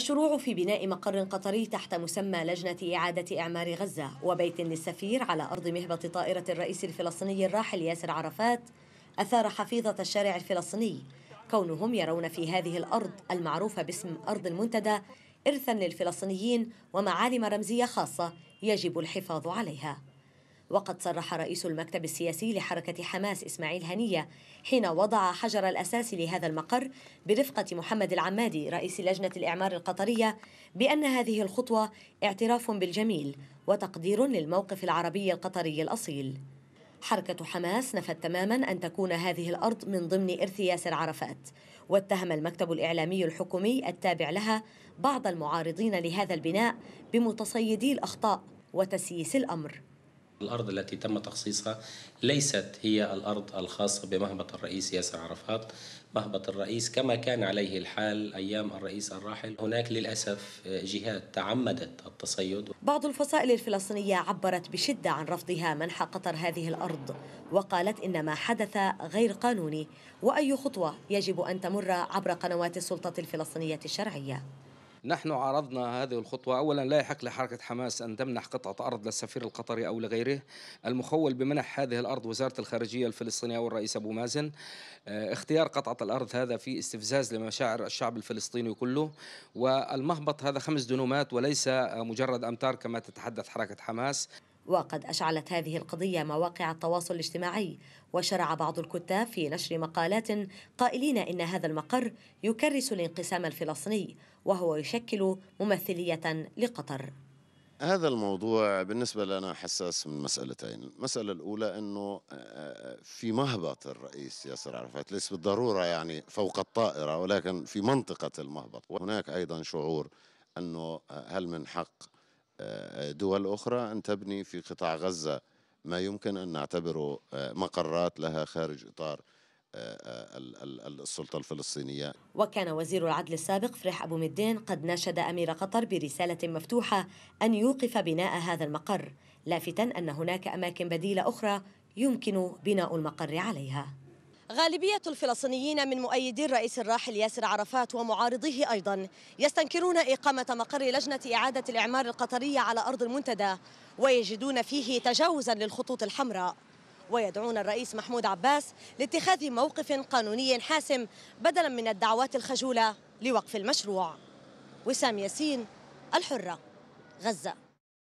الشروع في بناء مقر قطري تحت مسمى لجنة إعادة إعمار غزة وبيت للسفير على أرض مهبط طائرة الرئيس الفلسطيني الراحل ياسر عرفات أثار حفيظة الشارع الفلسطيني كونهم يرون في هذه الأرض المعروفة باسم أرض المنتدى إرثا للفلسطينيين ومعالم رمزية خاصة يجب الحفاظ عليها وقد صرح رئيس المكتب السياسي لحركة حماس إسماعيل هنية حين وضع حجر الأساس لهذا المقر برفقة محمد العمادي رئيس لجنة الإعمار القطرية بأن هذه الخطوة اعتراف بالجميل وتقدير للموقف العربي القطري الأصيل حركة حماس نفت تماما أن تكون هذه الأرض من ضمن إرث ياسر عرفات واتهم المكتب الإعلامي الحكومي التابع لها بعض المعارضين لهذا البناء بمتصيدي الأخطاء وتسييس الأمر الأرض التي تم تخصيصها ليست هي الأرض الخاصة بمهبط الرئيس ياسر عرفات مهبط الرئيس كما كان عليه الحال أيام الرئيس الراحل هناك للأسف جهات تعمدت التصيد بعض الفصائل الفلسطينية عبرت بشدة عن رفضها منح قطر هذه الأرض وقالت إن ما حدث غير قانوني وأي خطوة يجب أن تمر عبر قنوات السلطة الفلسطينية الشرعية نحن عرضنا هذه الخطوة أولا لا يحق لحركة حماس أن تمنح قطعة أرض للسفير القطري أو لغيره المخول بمنح هذه الأرض وزارة الخارجية الفلسطينية والرئيس أبو مازن آه، اختيار قطعة الأرض هذا في استفزاز لمشاعر الشعب الفلسطيني كله والمهبط هذا خمس دنومات وليس آه، مجرد أمتار كما تتحدث حركة حماس وقد أشعلت هذه القضية مواقع التواصل الاجتماعي وشرع بعض الكتاب في نشر مقالات قائلين إن هذا المقر يكرس الانقسام الفلسطيني وهو يشكل ممثلية لقطر هذا الموضوع بالنسبة لنا حساس من مسألتين المسألة الأولى أنه آه، آه، في مهبط الرئيس ياسر عرفات ليس بالضرورة يعني فوق الطائرة ولكن في منطقة المهبط وهناك أيضا شعور أنه آه، هل من حق دول أخرى أن تبني في قطاع غزة ما يمكن أن نعتبره آه، مقرات لها خارج إطار آه، آه، السلطة الفلسطينية وكان وزير العدل السابق فرح أبو مدين قد ناشد أمير قطر برسالة مفتوحة أن يوقف بناء هذا المقر لافتا أن هناك أماكن بديلة أخرى يمكن بناء المقر عليها غالبية الفلسطينيين من مؤيدي الرئيس الراحل ياسر عرفات ومعارضيه أيضا يستنكرون إقامة مقر لجنة إعادة الإعمار القطرية على أرض المنتدى ويجدون فيه تجاوزا للخطوط الحمراء ويدعون الرئيس محمود عباس لاتخاذ موقف قانوني حاسم بدلا من الدعوات الخجولة لوقف المشروع وسام ياسين الحرة غزة